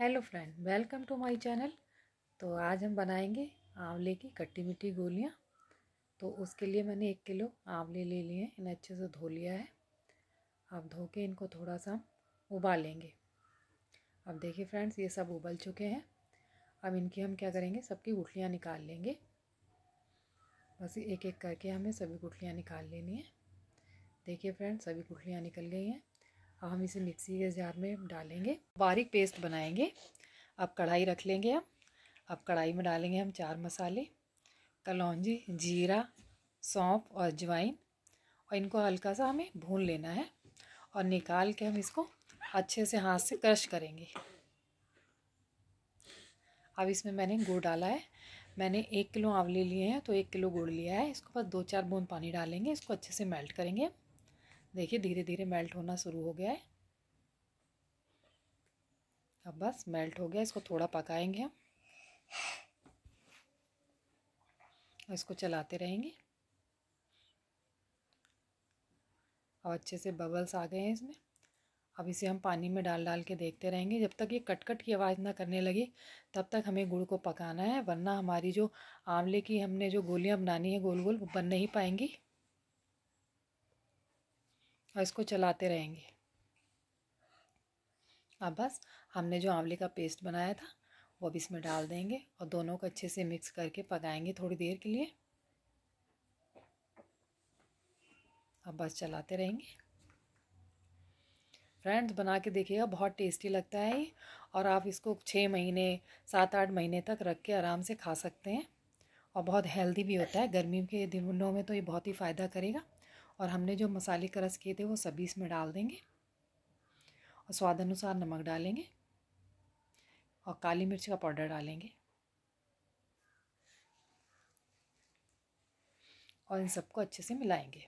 hello friend welcome to my channel तो आज हम बनाएंगे आंवले की खट्टी मीठी गोलियां तो उसके लिए मैंने एक किलो आंवले ले लिए हैं इन्हें अच्छे से धो लिया है अब धो के इनको थोड़ा सा हम उबालेंगे अब देखिए फ्रेंड्स ये सब उबल चुके हैं अब इनकी हम क्या करेंगे सबकी गुठलियाँ निकाल लेंगे बस एक एक करके हमें सभी गुठलियाँ निकाल लेनी है देखिए फ्रेंड्स सभी गुठलियाँ निकल गई हैं अब हम इसे मिक्सी के जार में डालेंगे बारीक पेस्ट बनाएंगे अब कढ़ाई रख लेंगे हम अब कढ़ाई में डालेंगे हम चार मसाले कलौजी जीरा सौंप और अजवाइन और इनको हल्का सा हमें भून लेना है और निकाल के हम इसको अच्छे से हाथ से क्रश करेंगे अब इसमें मैंने गुड़ डाला है मैंने एक किलो आंवले लिए हैं तो एक किलो गुड़ लिया है इसको बस दो चार बूंद पानी डालेंगे इसको अच्छे से मेल्ट करेंगे देखिए धीरे धीरे मेल्ट होना शुरू हो गया है अब बस मेल्ट हो गया इसको थोड़ा पकाएंगे हम इसको चलाते रहेंगे और अच्छे से बबल्स आ गए हैं इसमें अब इसे हम पानी में डाल डाल के देखते रहेंगे जब तक ये कटकट की आवाज़ ना करने लगे तब तक हमें गुड़ को पकाना है वरना हमारी जो आंवले की हमने जो गोलियां बनानी है गोल गोल वो बन नहीं पाएंगी और इसको चलाते रहेंगे अब बस हमने जो आंवले का पेस्ट बनाया था वो अब इसमें डाल देंगे और दोनों को अच्छे से मिक्स करके पकाएंगे थोड़ी देर के लिए अब बस चलाते रहेंगे फ्रेंड्स बना के देखिएगा बहुत टेस्टी लगता है ये और आप इसको छः महीने सात आठ महीने तक रख के आराम से खा सकते हैं और बहुत हेल्दी भी होता है गर्मी के दिनों में तो ये बहुत ही फ़ायदा करेगा और हमने जो मसाले रस किए थे वो सभी इसमें डाल देंगे और स्वाद अनुसार नमक डालेंगे और काली मिर्च का पाउडर डालेंगे और इन सबको अच्छे से मिलाएंगे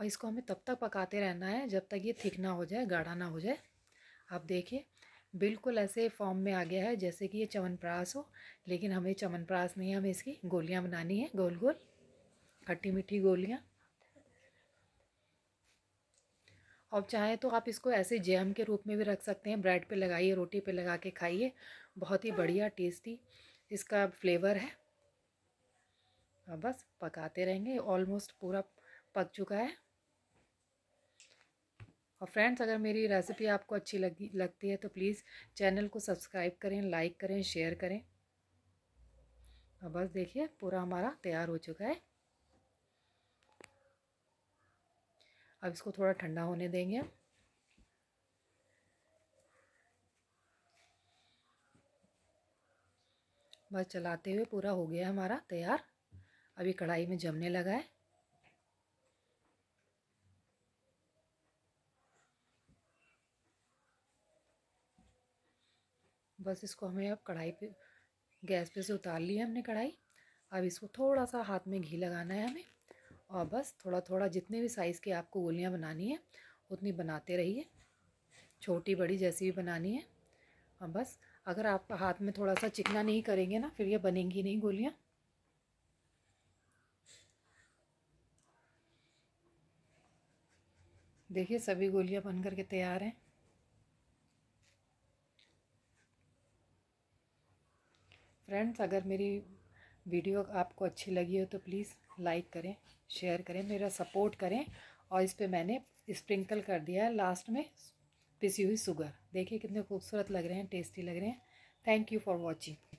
और इसको हमें तब तक पकाते रहना है जब तक ये थिक ना हो जाए गाढ़ा ना हो जाए आप देखिए बिल्कुल ऐसे फॉर्म में आ गया है जैसे कि ये चवनप्रास हो लेकिन हमें चवनप्रास नहीं हमें इसकी गोलियाँ बनानी है गोल गोल खट्टी मीठी गोलियाँ और चाहे तो आप इसको ऐसे जैम के रूप में भी रख सकते हैं ब्रेड पे लगाइए रोटी पे लगा के खाइए बहुत ही बढ़िया टेस्टी इसका फ्लेवर है बस पकाते रहेंगे ऑलमोस्ट पूरा पक चुका है और फ्रेंड्स अगर मेरी रेसिपी आपको अच्छी लगी लगती है तो प्लीज़ चैनल को सब्सक्राइब करें लाइक करें शेयर करें और बस देखिए पूरा हमारा तैयार हो चुका है अब इसको थोड़ा ठंडा होने देंगे हम बस चलाते हुए पूरा हो गया हमारा तैयार अभी कढ़ाई में जमने लगा है बस इसको हमें अब कढ़ाई पे गैस पे से उतार ली है हमने कढ़ाई अब इसको थोड़ा सा हाथ में घी लगाना है हमें और बस थोड़ा थोड़ा जितने भी साइज़ की आपको गोलियाँ बनानी है उतनी बनाते रहिए छोटी बड़ी जैसी भी बनानी है और बस अगर आप हाथ में थोड़ा सा चिकना नहीं करेंगे ना फिर ये बनेंगी नहीं गोलियाँ देखिए सभी गोलियाँ बन करके तैयार हैं फ्रेंड्स अगर मेरी वीडियो आपको अच्छी लगी हो तो प्लीज़ लाइक करें शेयर करें मेरा सपोर्ट करें और इस पर मैंने स्प्रिंकल कर दिया है लास्ट में पिसी हुई शुगर देखिए कितने खूबसूरत लग रहे हैं टेस्टी लग रहे हैं थैंक यू फॉर वॉचिंग